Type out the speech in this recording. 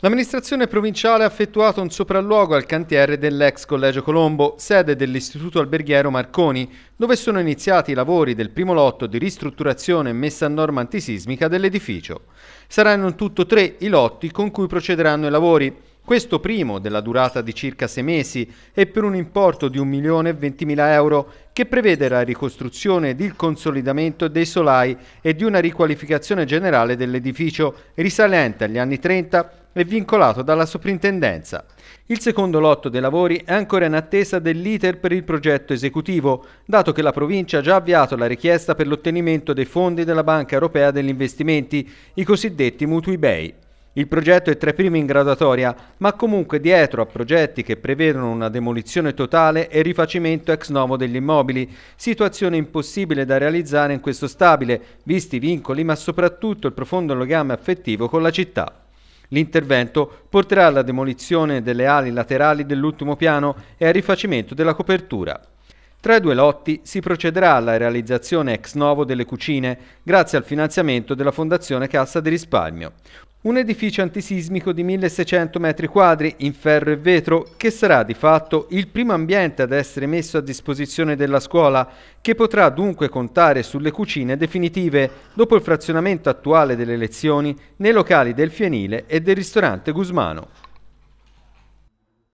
L'amministrazione provinciale ha effettuato un sopralluogo al cantiere dell'ex Collegio Colombo, sede dell'Istituto Alberghiero Marconi, dove sono iniziati i lavori del primo lotto di ristrutturazione e messa a norma antisismica dell'edificio. Saranno in tutto tre i lotti con cui procederanno i lavori. Questo primo, della durata di circa sei mesi e per un importo di 1.020.000 euro, che prevede la ricostruzione ed il consolidamento dei solai e di una riqualificazione generale dell'edificio risalente agli anni 30 è vincolato dalla soprintendenza. Il secondo lotto dei lavori è ancora in attesa dell'iter per il progetto esecutivo, dato che la provincia ha già avviato la richiesta per l'ottenimento dei fondi della Banca Europea degli Investimenti, i cosiddetti mutui BEI. Il progetto è tra i primi in gradatoria, ma comunque dietro a progetti che prevedono una demolizione totale e rifacimento ex novo degli immobili, situazione impossibile da realizzare in questo stabile, visti i vincoli ma soprattutto il profondo legame affettivo con la città. L'intervento porterà alla demolizione delle ali laterali dell'ultimo piano e al rifacimento della copertura. Tra i due lotti si procederà alla realizzazione ex novo delle cucine grazie al finanziamento della Fondazione Cassa di Risparmio un edificio antisismico di 1600 metri quadri in ferro e vetro che sarà di fatto il primo ambiente ad essere messo a disposizione della scuola che potrà dunque contare sulle cucine definitive dopo il frazionamento attuale delle lezioni nei locali del Fienile e del ristorante Gusmano.